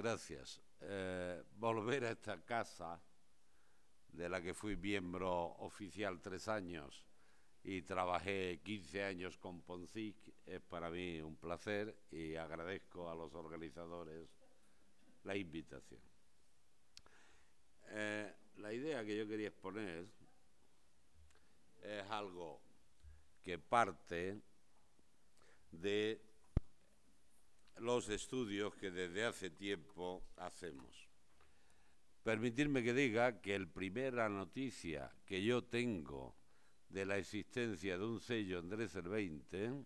Gracias. Eh, volver a esta casa, de la que fui miembro oficial tres años y trabajé 15 años con Poncic, es para mí un placer y agradezco a los organizadores la invitación. Eh, la idea que yo quería exponer es algo que parte de los estudios que desde hace tiempo hacemos. Permitirme que diga que la primera noticia que yo tengo de la existencia de un sello Andrés el 20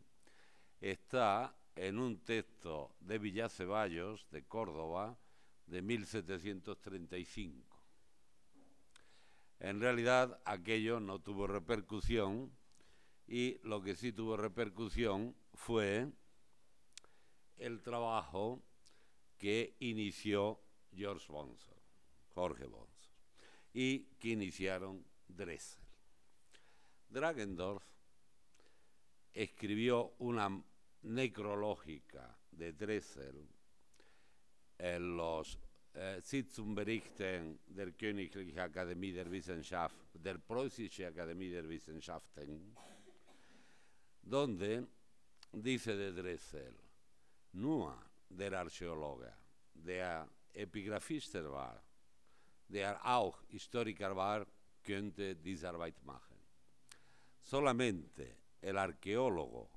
está en un texto de ceballos de Córdoba, de 1735. En realidad aquello no tuvo repercusión y lo que sí tuvo repercusión fue el trabajo que inició George Bonser, Jorge Bonser, y que iniciaron Dressel. Dragendorf escribió una necrológica de Dressel en los eh, Sitzungsberichten der Königliche Akademie der Wissenschaft, der Preußische Akademie der Wissenschaften, donde dice de Dressel, nua de la epigrafista, epigrafista, war, de auch Historiker war, könnte diese Arbeit Solamente el arqueólogo,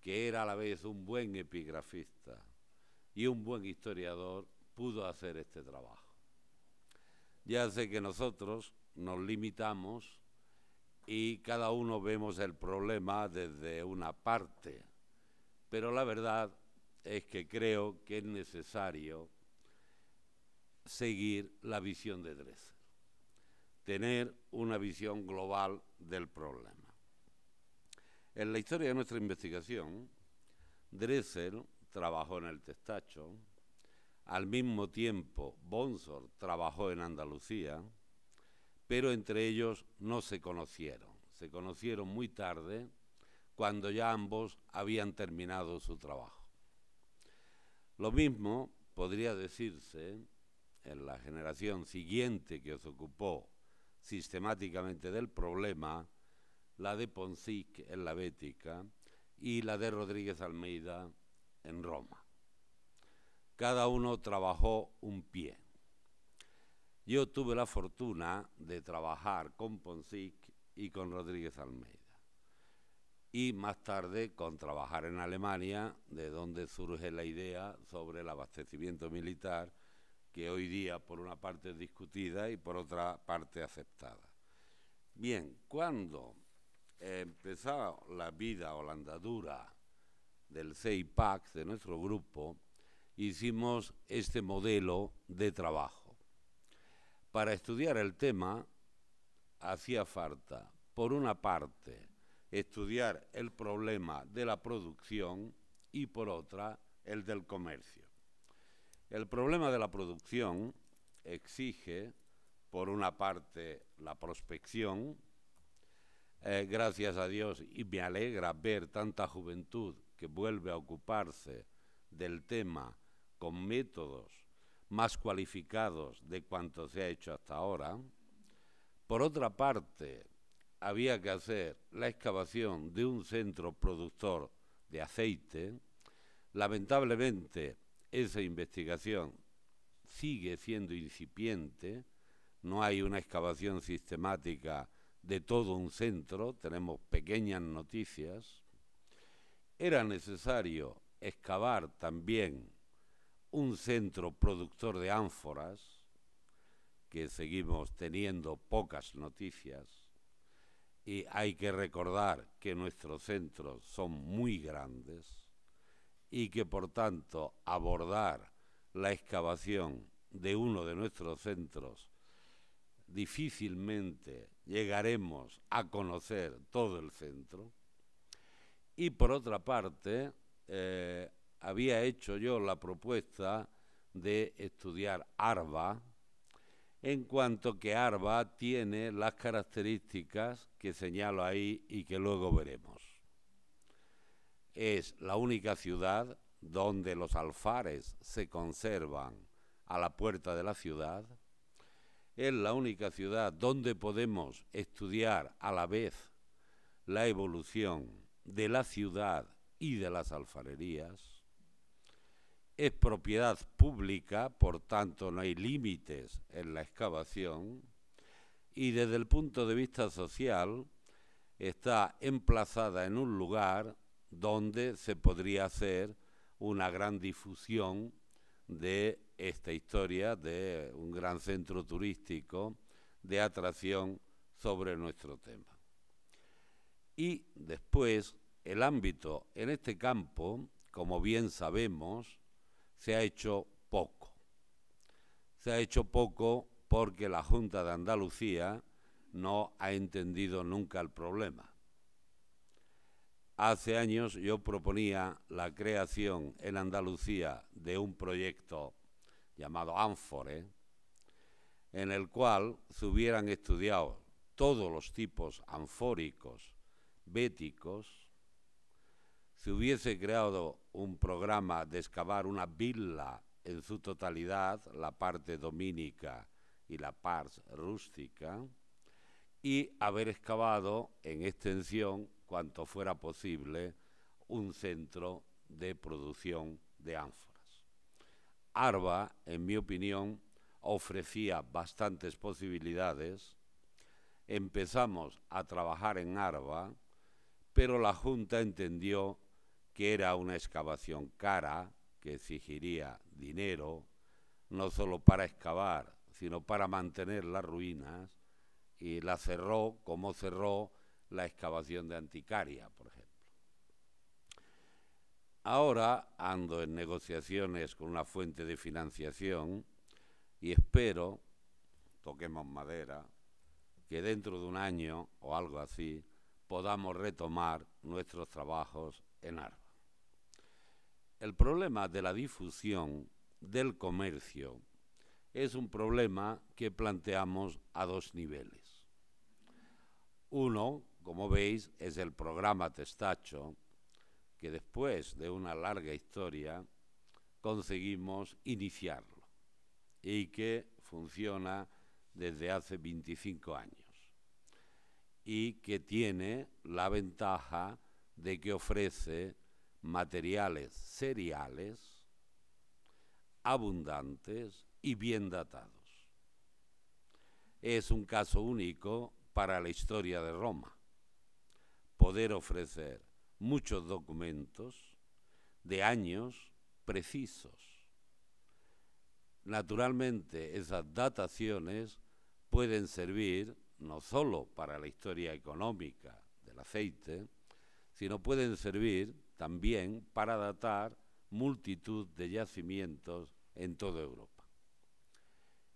que era a la vez un buen epigrafista y un buen historiador, pudo hacer este trabajo. Ya sé que nosotros nos limitamos y cada uno vemos el problema desde una parte, pero la verdad es que creo que es necesario seguir la visión de Dressel, tener una visión global del problema. En la historia de nuestra investigación, Dressel trabajó en el Testacho, al mismo tiempo Bonsor trabajó en Andalucía, pero entre ellos no se conocieron. Se conocieron muy tarde, cuando ya ambos habían terminado su trabajo. Lo mismo podría decirse en la generación siguiente que os ocupó sistemáticamente del problema, la de Ponsic en la Bética y la de Rodríguez Almeida en Roma. Cada uno trabajó un pie. Yo tuve la fortuna de trabajar con Ponsic y con Rodríguez Almeida y más tarde con trabajar en Alemania, de donde surge la idea sobre el abastecimiento militar, que hoy día por una parte es discutida y por otra parte aceptada. Bien, cuando eh, empezaba la vida o la andadura del CIPAC, de nuestro grupo, hicimos este modelo de trabajo. Para estudiar el tema hacía falta, por una parte, estudiar el problema de la producción y por otra el del comercio. El problema de la producción exige, por una parte, la prospección. Eh, gracias a Dios, y me alegra ver tanta juventud que vuelve a ocuparse del tema con métodos más cualificados de cuanto se ha hecho hasta ahora. Por otra parte, había que hacer la excavación de un centro productor de aceite. Lamentablemente esa investigación sigue siendo incipiente, no hay una excavación sistemática de todo un centro, tenemos pequeñas noticias. Era necesario excavar también un centro productor de ánforas, que seguimos teniendo pocas noticias y hay que recordar que nuestros centros son muy grandes y que por tanto abordar la excavación de uno de nuestros centros difícilmente llegaremos a conocer todo el centro. Y por otra parte, eh, había hecho yo la propuesta de estudiar ARBA, en cuanto que Arba tiene las características que señalo ahí y que luego veremos. Es la única ciudad donde los alfares se conservan a la puerta de la ciudad. Es la única ciudad donde podemos estudiar a la vez la evolución de la ciudad y de las alfarerías es propiedad pública, por tanto no hay límites en la excavación, y desde el punto de vista social está emplazada en un lugar donde se podría hacer una gran difusión de esta historia, de un gran centro turístico de atracción sobre nuestro tema. Y después, el ámbito en este campo, como bien sabemos, se ha hecho poco. Se ha hecho poco porque la Junta de Andalucía no ha entendido nunca el problema. Hace años yo proponía la creación en Andalucía de un proyecto llamado Ánfore, en el cual se hubieran estudiado todos los tipos anfóricos, béticos, si hubiese creado un programa de excavar una villa en su totalidad, la parte dominica y la parte rústica, y haber excavado en extensión, cuanto fuera posible, un centro de producción de ánforas. Arba, en mi opinión, ofrecía bastantes posibilidades. Empezamos a trabajar en Arba, pero la Junta entendió que era una excavación cara, que exigiría dinero, no solo para excavar, sino para mantener las ruinas, y la cerró como cerró la excavación de Anticaria, por ejemplo. Ahora ando en negociaciones con una fuente de financiación y espero, toquemos madera, que dentro de un año o algo así podamos retomar nuestros trabajos en Arba el problema de la difusión del comercio es un problema que planteamos a dos niveles. Uno, como veis, es el programa Testacho, que después de una larga historia conseguimos iniciarlo y que funciona desde hace 25 años y que tiene la ventaja de que ofrece materiales seriales, abundantes y bien datados. Es un caso único para la historia de Roma, poder ofrecer muchos documentos de años precisos. Naturalmente, esas dataciones pueden servir no solo para la historia económica del aceite, sino pueden servir también para datar multitud de yacimientos en toda Europa.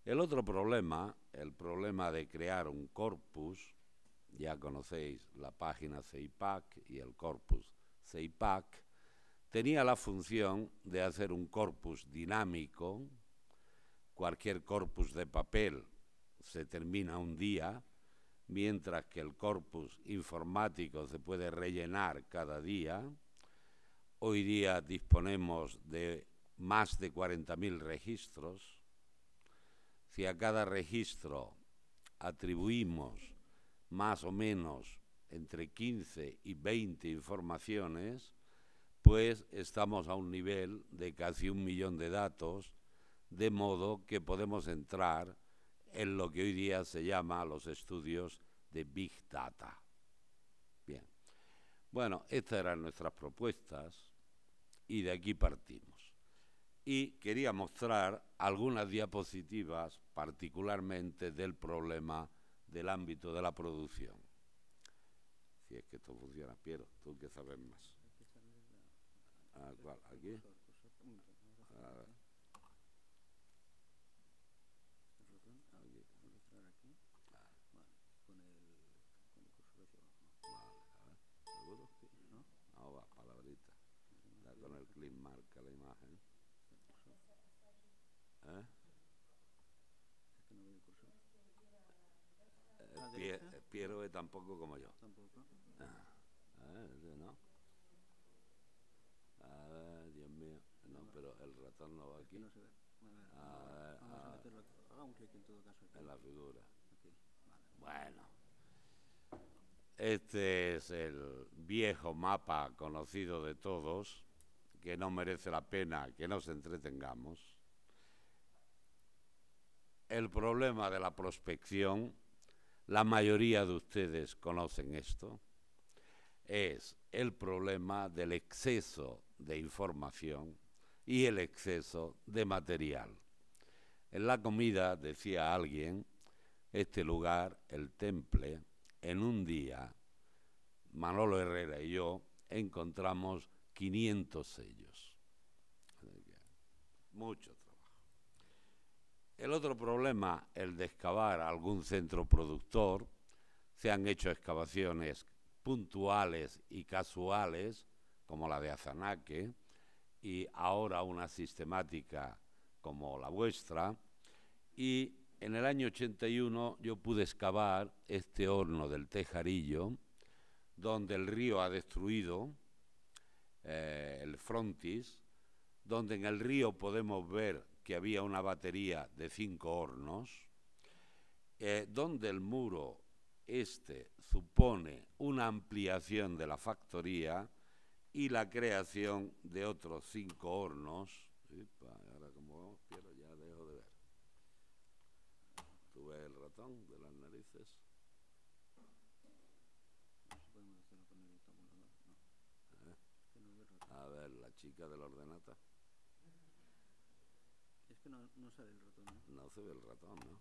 El otro problema, el problema de crear un corpus, ya conocéis la página CEIPAC y el corpus CEIPAC, tenía la función de hacer un corpus dinámico, cualquier corpus de papel se termina un día, mientras que el corpus informático se puede rellenar cada día, Hoy día disponemos de más de 40.000 registros. Si a cada registro atribuimos más o menos entre 15 y 20 informaciones, pues estamos a un nivel de casi un millón de datos, de modo que podemos entrar en lo que hoy día se llama los estudios de Big Data. Bien, bueno, estas eran nuestras propuestas y de aquí partimos. Y quería mostrar algunas diapositivas particularmente del problema del ámbito de la producción. Si es que esto funciona, Piero, tú que sabes más. ¿Aquí? Piero tampoco como yo. Tampoco. A ah, ah, ¿no? A ver, Dios mío. No, pero el ratón no va aquí. no se ve. A ver, ah, vamos a, meterlo Haga un clic en todo caso. En la figura. Bueno. Este es el viejo mapa conocido de todos, que no merece la pena que nos entretengamos. El problema de la prospección la mayoría de ustedes conocen esto, es el problema del exceso de información y el exceso de material. En la comida, decía alguien, este lugar, el temple, en un día, Manolo Herrera y yo encontramos 500 sellos. Muchos. El otro problema, el de excavar algún centro productor, se han hecho excavaciones puntuales y casuales, como la de Azanaque, y ahora una sistemática como la vuestra, y en el año 81 yo pude excavar este horno del Tejarillo, donde el río ha destruido eh, el frontis, donde en el río podemos ver que había una batería de cinco hornos, eh, donde el muro este supone una ampliación de la factoría y la creación de otros cinco hornos. Epa, ahora como quiero ya dejo de ver. ¿Tú ves el ratón de las narices? ¿Eh? A ver, la chica del ordenador no, no sale el ratón, ¿no? No se ve el ratón, ¿no?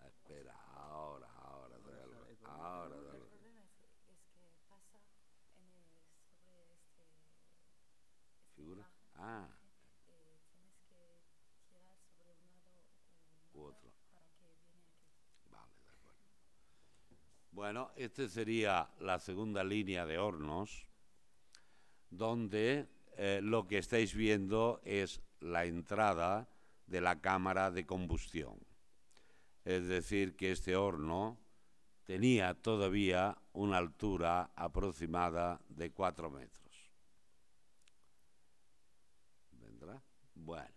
Ah, espera, ahora, ahora, ahora, sale el Ahora, El problema es, que pasa en el, sobre este... este Figura. ah. Eh, tienes que quedar sobre un lado u otro. Para que viene aquí. Vale, de acuerdo. Bueno, este sería la segunda línea de hornos, donde eh, lo que estáis viendo es la entrada de la cámara de combustión. Es decir, que este horno tenía todavía una altura aproximada de 4 metros. ¿Vendrá? Bueno,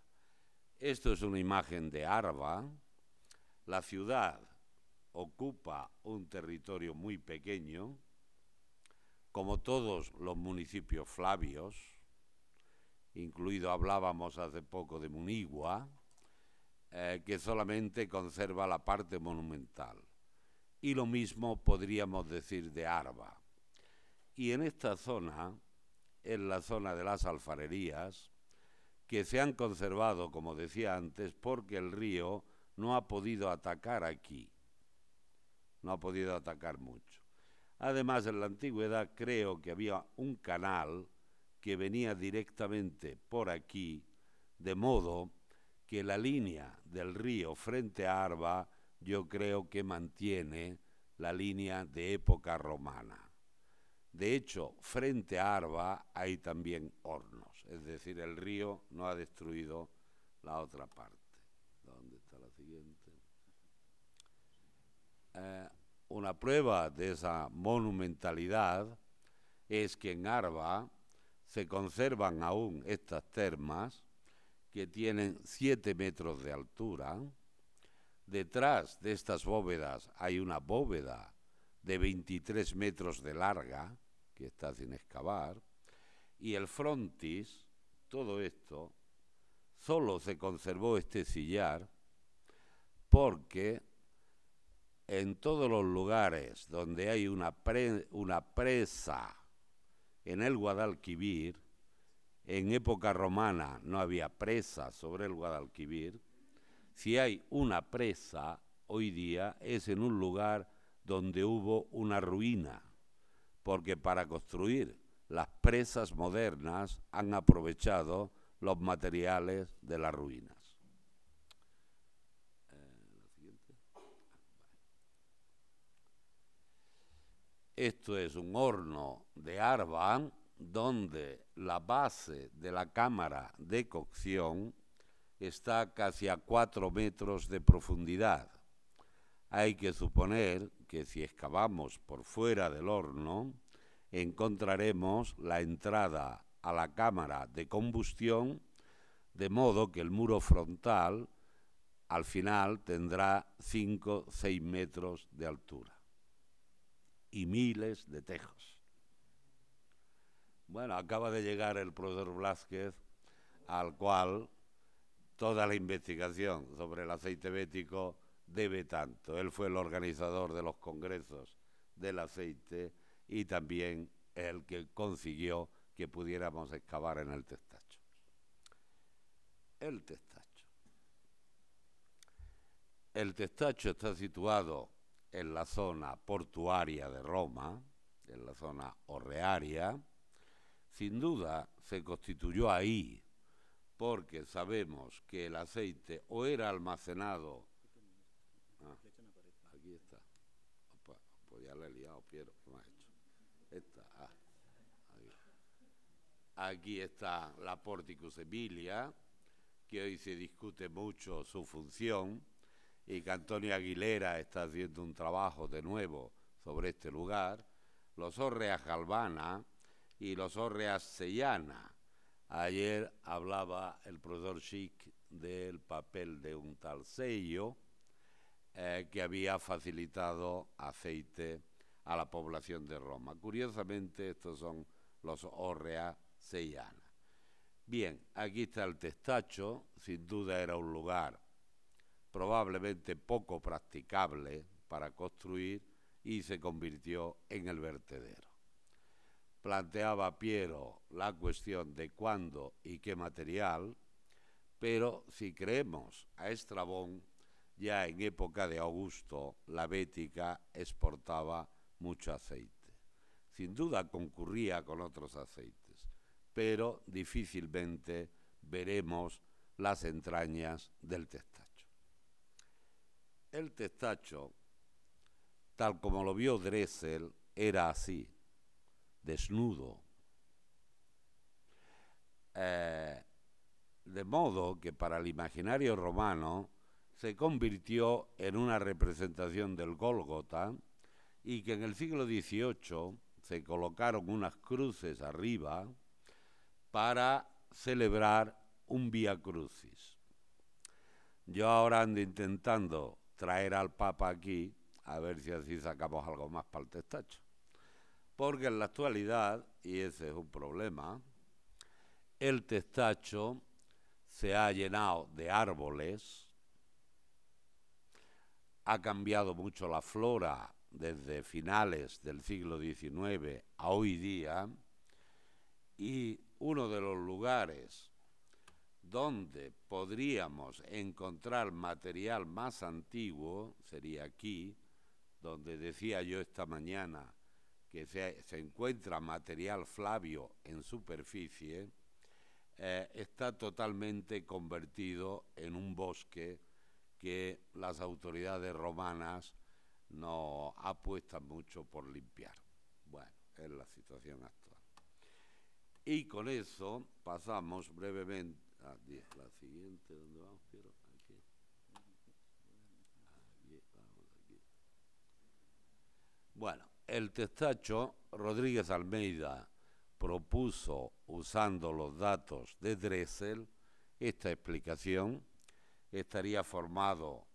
esto es una imagen de Arba. La ciudad ocupa un territorio muy pequeño, como todos los municipios flavios, incluido hablábamos hace poco de Munigua, eh, que solamente conserva la parte monumental. Y lo mismo podríamos decir de Arba. Y en esta zona, en la zona de las alfarerías, que se han conservado, como decía antes, porque el río no ha podido atacar aquí, no ha podido atacar mucho. Además, en la antigüedad creo que había un canal que venía directamente por aquí, de modo que la línea del río frente a Arba yo creo que mantiene la línea de época romana. De hecho, frente a Arba hay también hornos, es decir, el río no ha destruido la otra parte. ¿Dónde está la siguiente? Eh, una prueba de esa monumentalidad es que en Arba se conservan aún estas termas que tienen 7 metros de altura. Detrás de estas bóvedas hay una bóveda de 23 metros de larga que está sin excavar y el frontis, todo esto, solo se conservó este sillar porque en todos los lugares donde hay una, una presa en el Guadalquivir, en época romana no había presa sobre el Guadalquivir, si hay una presa hoy día es en un lugar donde hubo una ruina, porque para construir las presas modernas han aprovechado los materiales de la ruina. Esto es un horno de Arban donde la base de la cámara de cocción está casi a 4 metros de profundidad. Hay que suponer que si excavamos por fuera del horno, encontraremos la entrada a la cámara de combustión, de modo que el muro frontal al final tendrá 5-6 metros de altura y miles de tejos. Bueno, acaba de llegar el profesor Blázquez, al cual toda la investigación sobre el aceite bético debe tanto. Él fue el organizador de los congresos del aceite y también el que consiguió que pudiéramos excavar en el testacho. El testacho. El testacho está situado en la zona portuaria de Roma, en la zona orrearia, sin duda se constituyó ahí, porque sabemos que el aceite o era almacenado. Ah, aquí está. Opa, pues ya Piero, Esta, aquí. Ah, aquí. está la Porticus Emilia, que hoy se discute mucho su función y que Antonio Aguilera está haciendo un trabajo de nuevo sobre este lugar, los Orreas Galvana y los Orreas Sellana. Ayer hablaba el profesor Schick del papel de un tal sello eh, que había facilitado aceite a la población de Roma. Curiosamente, estos son los orreas Sellana. Bien, aquí está el testacho, sin duda era un lugar probablemente poco practicable para construir y se convirtió en el vertedero. Planteaba Piero la cuestión de cuándo y qué material, pero si creemos a Estrabón, ya en época de Augusto la Bética exportaba mucho aceite. Sin duda concurría con otros aceites, pero difícilmente veremos las entrañas del testa. El testacho, tal como lo vio Dressel, era así, desnudo. Eh, de modo que para el imaginario romano se convirtió en una representación del Gólgota y que en el siglo XVIII se colocaron unas cruces arriba para celebrar un vía Crucis. Yo ahora ando intentando traer al Papa aquí a ver si así sacamos algo más para el testacho. Porque en la actualidad, y ese es un problema, el testacho se ha llenado de árboles, ha cambiado mucho la flora desde finales del siglo XIX a hoy día, y uno de los lugares donde podríamos encontrar material más antiguo, sería aquí, donde decía yo esta mañana que se, encuentra material flavio en superficie, eh, está totalmente convertido en un bosque que las autoridades romanas no apuestan mucho por limpiar. Bueno, es la situación actual. Y con eso pasamos brevemente Ah, la siguiente, ah, Bueno, el testacho Rodríguez Almeida propuso, usando los datos de Dressel, esta explicación. Estaría formado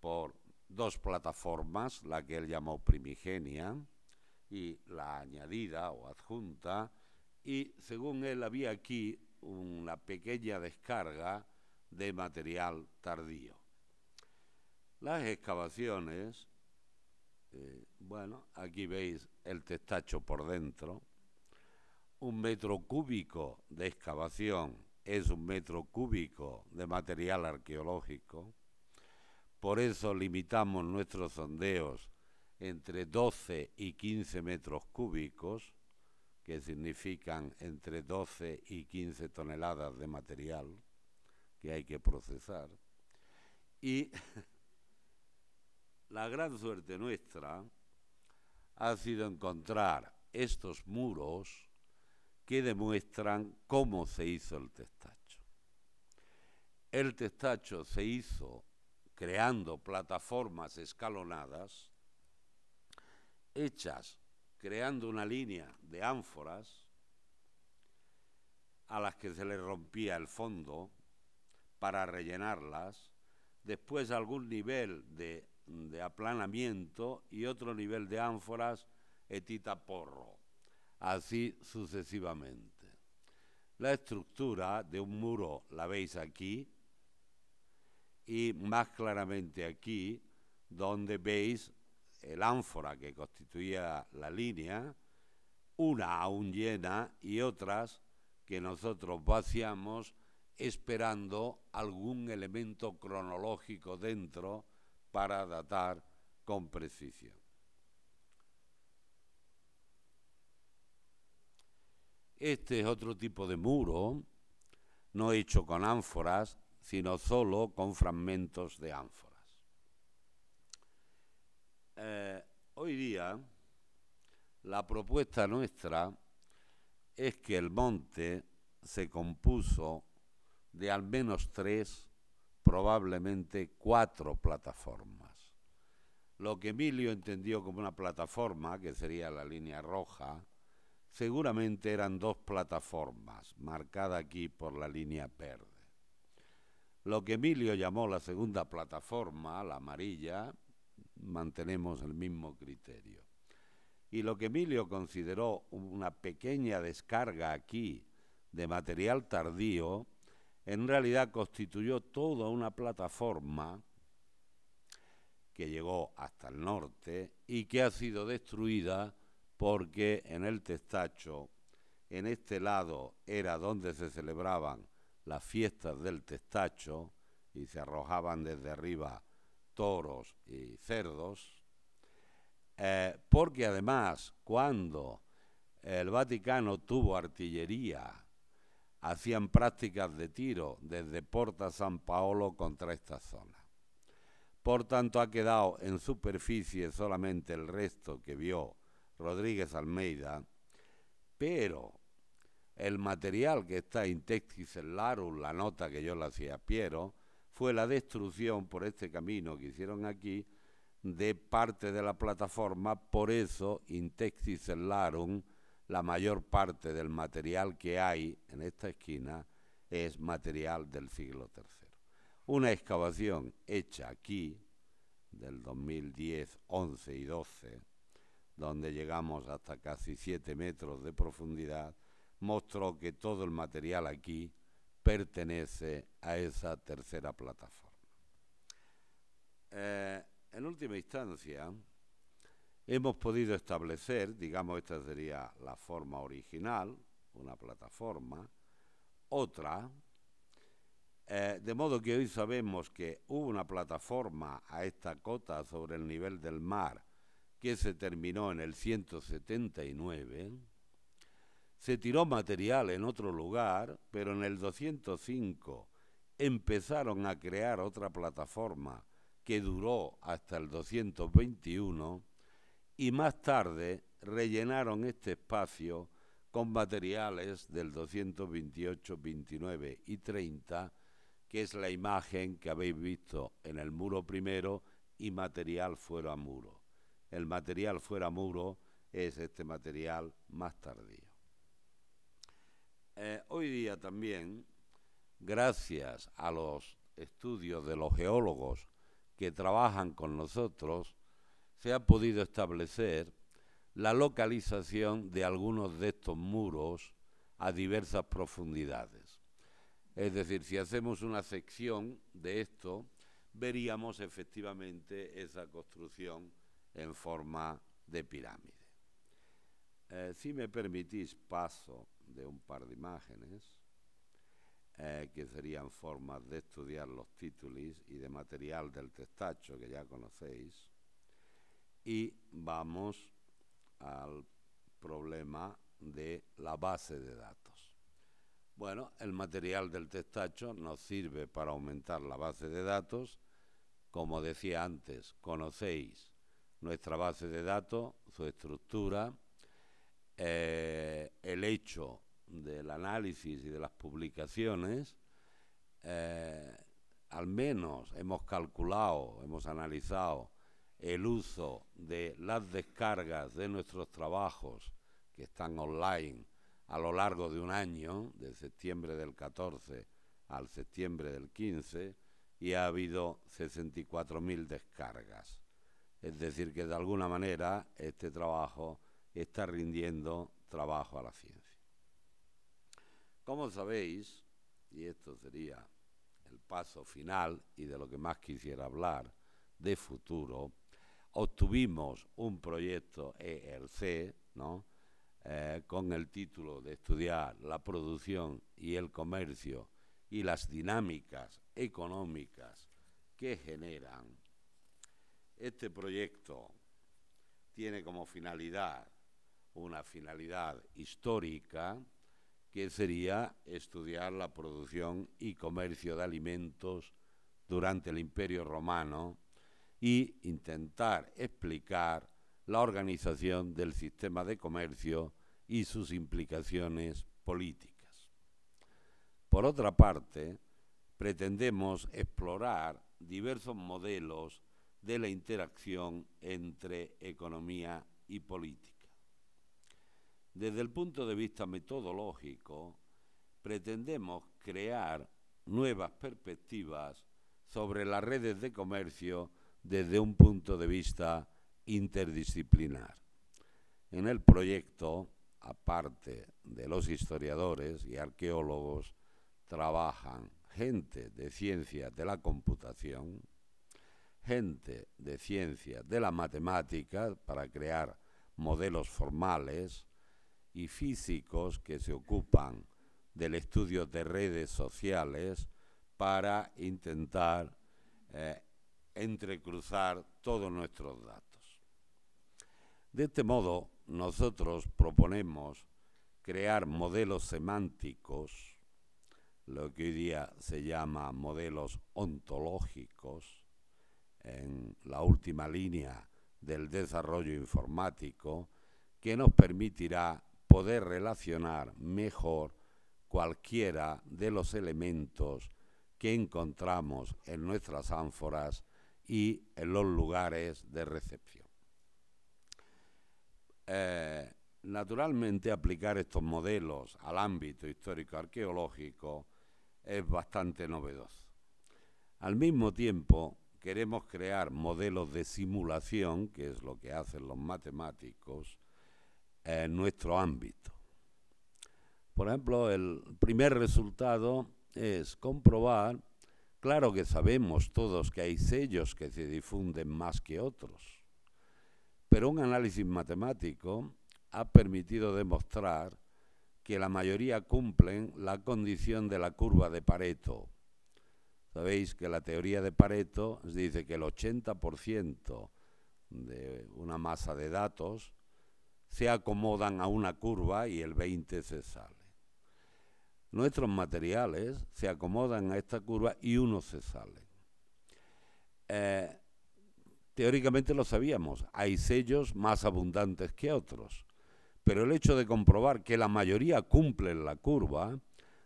por dos plataformas, la que él llamó primigenia y la añadida o adjunta, y según él había aquí una pequeña descarga de material tardío. Las excavaciones, eh, bueno, aquí veis el testacho por dentro, un metro cúbico de excavación es un metro cúbico de material arqueológico, por eso limitamos nuestros sondeos entre 12 y 15 metros cúbicos, que significan entre 12 y 15 toneladas de material que hay que procesar. Y la gran suerte nuestra ha sido encontrar estos muros que demuestran cómo se hizo el testacho. El testacho se hizo creando plataformas escalonadas hechas creando una línea de ánforas a las que se le rompía el fondo para rellenarlas, después algún nivel de, de aplanamiento y otro nivel de ánforas etita porro, así sucesivamente. La estructura de un muro la veis aquí y más claramente aquí, donde veis el ánfora que constituía la línea, una aún llena y otras que nosotros vaciamos esperando algún elemento cronológico dentro para datar con precisión. Este es otro tipo de muro, no hecho con ánforas, sino solo con fragmentos de ánfora. Eh, hoy día la propuesta nuestra es que el monte se compuso de al menos tres, probablemente cuatro plataformas. Lo que Emilio entendió como una plataforma, que sería la línea roja, seguramente eran dos plataformas, marcada aquí por la línea verde. Lo que Emilio llamó la segunda plataforma, la amarilla, mantenemos el mismo criterio. Y lo que Emilio consideró una pequeña descarga aquí de material tardío, en realidad constituyó toda una plataforma que llegó hasta el norte y que ha sido destruida porque en el testacho, en este lado era donde se celebraban las fiestas del testacho y se arrojaban desde arriba toros y cerdos, eh, porque además cuando el Vaticano tuvo artillería, hacían prácticas de tiro desde Porta San Paolo contra esta zona. Por tanto, ha quedado en superficie solamente el resto que vio Rodríguez Almeida, pero el material que está en textis en Larus, la nota que yo le hacía a Piero, fue la destrucción por este camino que hicieron aquí de parte de la plataforma, por eso en la mayor parte del material que hay en esta esquina es material del siglo III. Una excavación hecha aquí, del 2010, 11 y 12, donde llegamos hasta casi 7 metros de profundidad, mostró que todo el material aquí pertenece a esa tercera plataforma. Eh, en última instancia, hemos podido establecer, digamos, esta sería la forma original, una plataforma, otra, eh, de modo que hoy sabemos que hubo una plataforma a esta cota sobre el nivel del mar que se terminó en el 179, se tiró material en otro lugar, pero en el 205 empezaron a crear otra plataforma que duró hasta el 221 y más tarde rellenaron este espacio con materiales del 228, 29 y 30, que es la imagen que habéis visto en el muro primero y material fuera muro. El material fuera muro es este material más tardío. Eh, hoy día también, gracias a los estudios de los geólogos que trabajan con nosotros, se ha podido establecer la localización de algunos de estos muros a diversas profundidades. Es decir, si hacemos una sección de esto, veríamos efectivamente esa construcción en forma de pirámide. Eh, si me permitís, paso de un par de imágenes, eh, que serían formas de estudiar los títulos y de material del testacho que ya conocéis. Y vamos al problema de la base de datos. Bueno, el material del testacho nos sirve para aumentar la base de datos. Como decía antes, conocéis nuestra base de datos, su estructura, eh, el hecho del análisis y de las publicaciones, eh, al menos hemos calculado, hemos analizado el uso de las descargas de nuestros trabajos que están online a lo largo de un año, de septiembre del 14 al septiembre del 15, y ha habido 64.000 descargas. Es decir, que de alguna manera este trabajo está rindiendo trabajo a la ciencia. Como sabéis, y esto sería el paso final y de lo que más quisiera hablar de futuro, obtuvimos un proyecto ERC, ¿no? Eh, con el título de estudiar la producción y el comercio y las dinámicas económicas que generan. Este proyecto tiene como finalidad una finalidad histórica, que sería estudiar la producción y comercio de alimentos durante el Imperio Romano y intentar explicar la organización del sistema de comercio y sus implicaciones políticas. Por otra parte, pretendemos explorar diversos modelos de la interacción entre economía y política. Desde el punto de vista metodológico, pretendemos crear nuevas perspectivas sobre las redes de comercio desde un punto de vista interdisciplinar. En el proyecto, aparte de los historiadores y arqueólogos, trabajan gente de ciencias de la computación, gente de ciencias de la matemática para crear modelos formales, y físicos que se ocupan del estudio de redes sociales para intentar eh, entrecruzar todos nuestros datos. De este modo, nosotros proponemos crear modelos semánticos, lo que hoy día se llama modelos ontológicos, en la última línea del desarrollo informático, que nos permitirá poder relacionar mejor cualquiera de los elementos que encontramos en nuestras ánforas y en los lugares de recepción. Eh, naturalmente, aplicar estos modelos al ámbito histórico-arqueológico es bastante novedoso. Al mismo tiempo, queremos crear modelos de simulación, que es lo que hacen los matemáticos, en nuestro ámbito. Por ejemplo, el primer resultado es comprobar, claro que sabemos todos que hay sellos que se difunden más que otros, pero un análisis matemático ha permitido demostrar que la mayoría cumplen la condición de la curva de Pareto. Sabéis que la teoría de Pareto dice que el 80% de una masa de datos se acomodan a una curva y el 20 se sale. Nuestros materiales se acomodan a esta curva y uno se sale. Eh, teóricamente lo sabíamos, hay sellos más abundantes que otros, pero el hecho de comprobar que la mayoría cumple la curva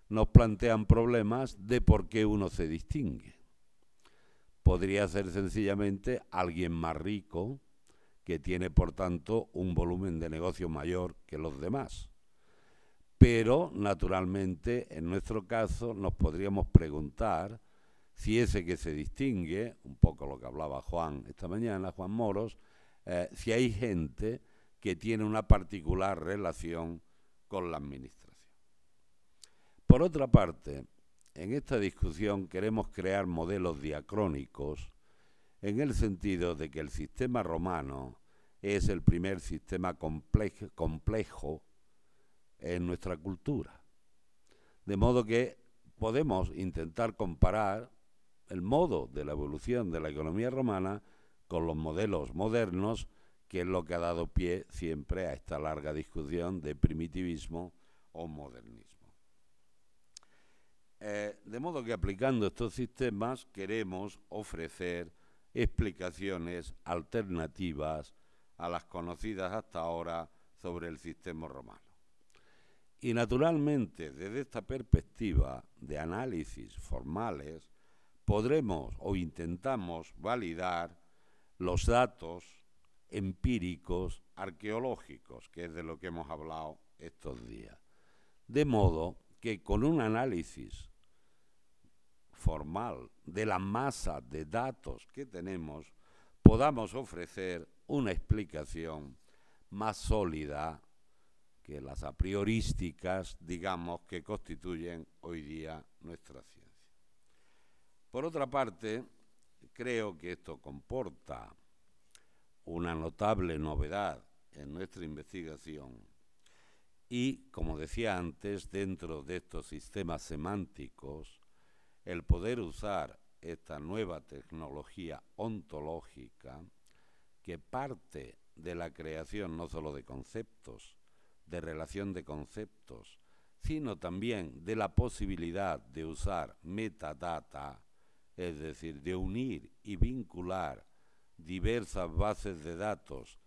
nos plantean problemas de por qué uno se distingue. Podría ser sencillamente alguien más rico, que tiene por tanto un volumen de negocio mayor que los demás. Pero, naturalmente, en nuestro caso nos podríamos preguntar si ese que se distingue, un poco lo que hablaba Juan esta mañana, Juan Moros, eh, si hay gente que tiene una particular relación con la Administración. Por otra parte, en esta discusión queremos crear modelos diacrónicos en el sentido de que el sistema romano es el primer sistema complejo, en nuestra cultura. De modo que podemos intentar comparar el modo de la evolución de la economía romana con los modelos modernos, que es lo que ha dado pie siempre a esta larga discusión de primitivismo o modernismo. Eh, de modo que aplicando estos sistemas queremos ofrecer explicaciones alternativas a las conocidas hasta ahora sobre el sistema romano. Y naturalmente, desde esta perspectiva de análisis formales, podremos o intentamos validar los datos empíricos arqueológicos, que es de lo que hemos hablado estos días. De modo que con un análisis formal de la masa de datos que tenemos, podamos ofrecer una explicación más sólida que las a priorísticas, digamos, que constituyen hoy día nuestra ciencia. Por otra parte, creo que esto comporta una notable novedad en nuestra investigación y, como decía antes, dentro de estos sistemas semánticos el poder usar esta nueva tecnología ontológica que parte de la creación no solo de conceptos, de relación de conceptos, sino también de la posibilidad de usar metadata, es decir, de unir y vincular diversas bases de datos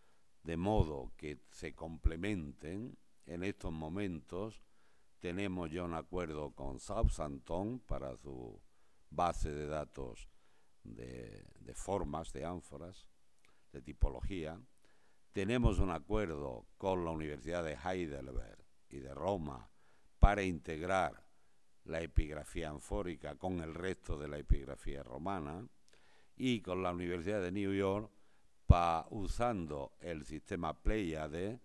de modo que se complementen en estos momentos tenemos ya un acuerdo con Southampton para su base de datos de, formas, de ánforas, de tipología. Tenemos un acuerdo con la Universidad de Heidelberg y de Roma para integrar la epigrafía anfórica con el resto de la epigrafía romana y con la Universidad de New York para, usando el sistema Pleiade,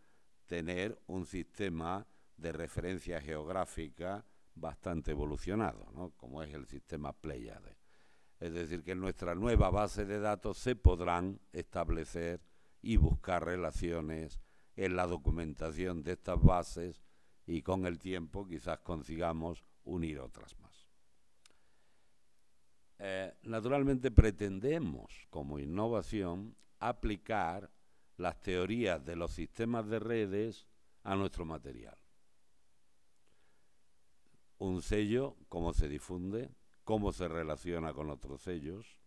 tener un sistema de referencia geográfica bastante evolucionado, ¿no? como es el sistema Pleiades. Es decir, que en nuestra nueva base de datos se podrán establecer y buscar relaciones en la documentación de estas bases y con el tiempo quizás consigamos unir otras más. Eh, naturalmente pretendemos como innovación aplicar las teorías de los sistemas de redes a nuestro material un sello, cómo se difunde, cómo se relaciona con otros sellos,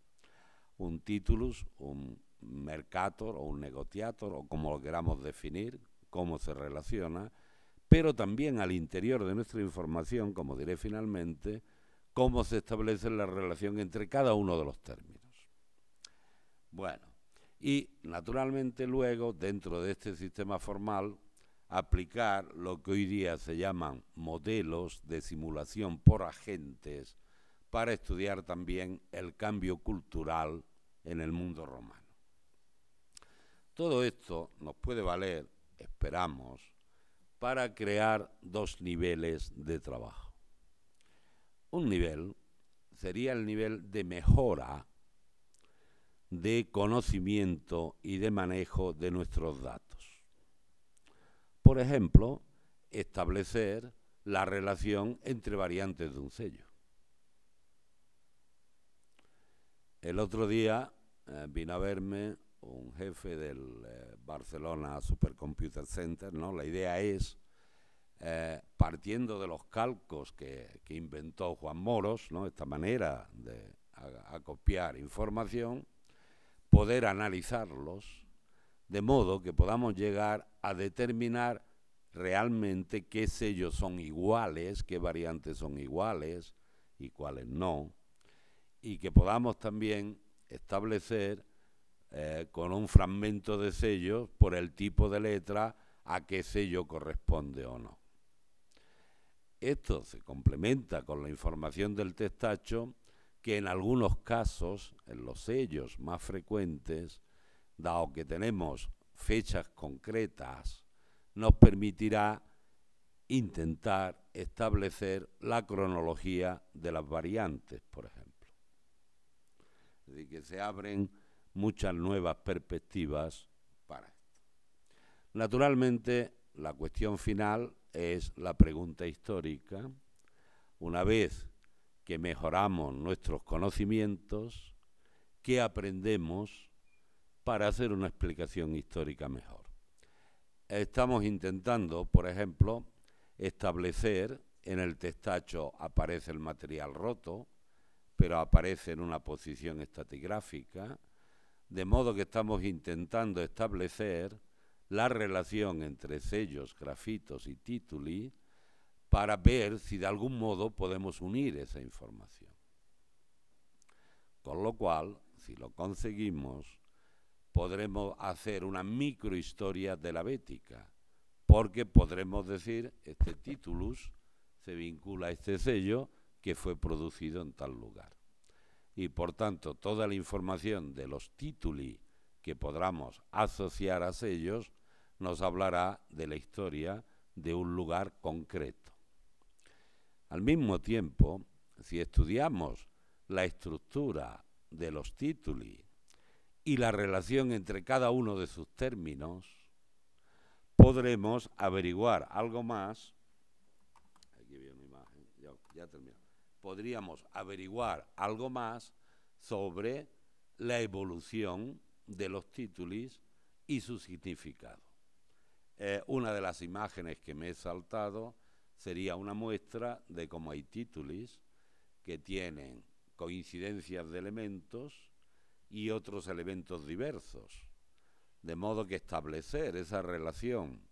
un titulus, un mercator o un negociator, o como lo queramos definir, cómo se relaciona, pero también al interior de nuestra información, como diré finalmente, cómo se establece la relación entre cada uno de los términos. Bueno, y naturalmente luego, dentro de este sistema formal, aplicar lo que hoy día se llaman modelos de simulación por agentes para estudiar también el cambio cultural en el mundo romano. Todo esto nos puede valer, esperamos, para crear dos niveles de trabajo. Un nivel sería el nivel de mejora de conocimiento y de manejo de nuestros datos ejemplo, establecer la relación entre variantes de un sello. El otro día eh, vino a verme un jefe del eh, Barcelona Supercomputer Center, ¿no? La idea es, eh, partiendo de los calcos que, inventó Juan Moros, ¿no? Esta manera de acopiar información, poder analizarlos, de modo que podamos llegar a determinar realmente qué sellos son iguales, qué variantes son iguales y cuáles no, y que podamos también establecer eh, con un fragmento de sellos por el tipo de letra a qué sello corresponde o no. Esto se complementa con la información del testacho que en algunos casos, en los sellos más frecuentes, dado que tenemos fechas concretas, nos permitirá intentar establecer la cronología de las variantes, por ejemplo. Es decir, que se abren muchas nuevas perspectivas para esto. Naturalmente, la cuestión final es la pregunta histórica. Una vez que mejoramos nuestros conocimientos, ¿qué aprendemos para hacer una explicación histórica mejor? estamos intentando, por ejemplo, establecer en el testacho aparece el material roto, pero aparece en una posición estatigráfica, de modo que estamos intentando establecer la relación entre sellos, grafitos y tituli para ver si de algún modo podemos unir esa información. Con lo cual, si lo conseguimos, podremos hacer una microhistoria de la Bética, porque podremos decir, este titulus se vincula a este sello que fue producido en tal lugar. Y por tanto, toda la información de los tituli que podamos asociar a sellos nos hablará de la historia de un lugar concreto. Al mismo tiempo, si estudiamos la estructura de los títulos, y la relación entre cada uno de sus términos, podremos averiguar algo más. Podríamos averiguar algo más sobre la evolución de los títulos y su significado. Eh, una de las imágenes que me he saltado sería una muestra de cómo hay títulos que tienen coincidencias de elementos y otros elementos diversos. De modo que establecer esa relación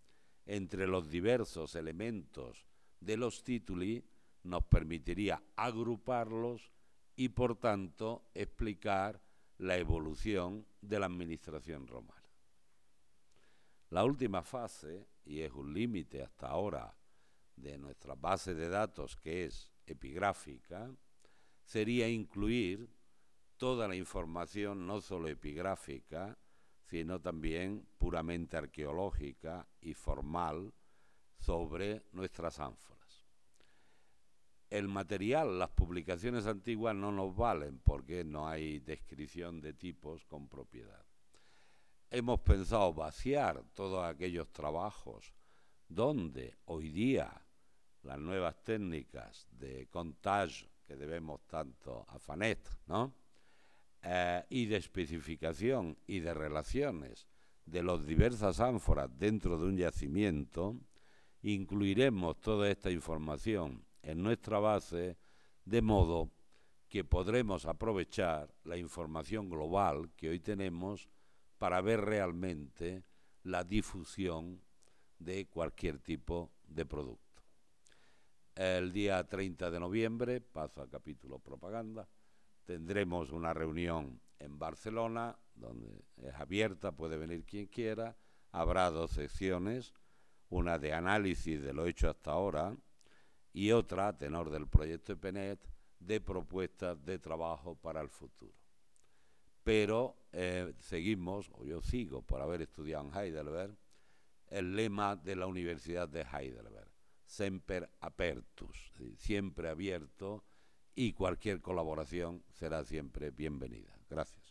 entre los diversos elementos de los títulos nos permitiría agruparlos y por tanto explicar la evolución de la administración romana. La última fase, y es un límite hasta ahora de nuestra base de datos que es epigráfica, sería incluir toda la información, no solo epigráfica, sino también puramente arqueológica y formal sobre nuestras ánforas. El material, las publicaciones antiguas no nos valen porque no hay descripción de tipos con propiedad. Hemos pensado vaciar todos aquellos trabajos donde hoy día las nuevas técnicas de contagio, que debemos tanto a Fanet, ¿no? Eh, y de especificación y de relaciones de las diversas ánforas dentro de un yacimiento, incluiremos toda esta información en nuestra base de modo que podremos aprovechar la información global que hoy tenemos para ver realmente la difusión de cualquier tipo de producto. El día 30 de noviembre, paso a capítulo propaganda, tendremos una reunión en Barcelona, donde es abierta, puede venir quien quiera. Habrá dos secciones, una de análisis de lo hecho hasta ahora y otra, a tenor del proyecto de e de propuestas de trabajo para el futuro. Pero eh, seguimos, o yo sigo por haber estudiado en Heidelberg, el lema de la Universidad de Heidelberg, Semper Apertus, siempre abierto y cualquier colaboración será siempre bienvenida. Gracias.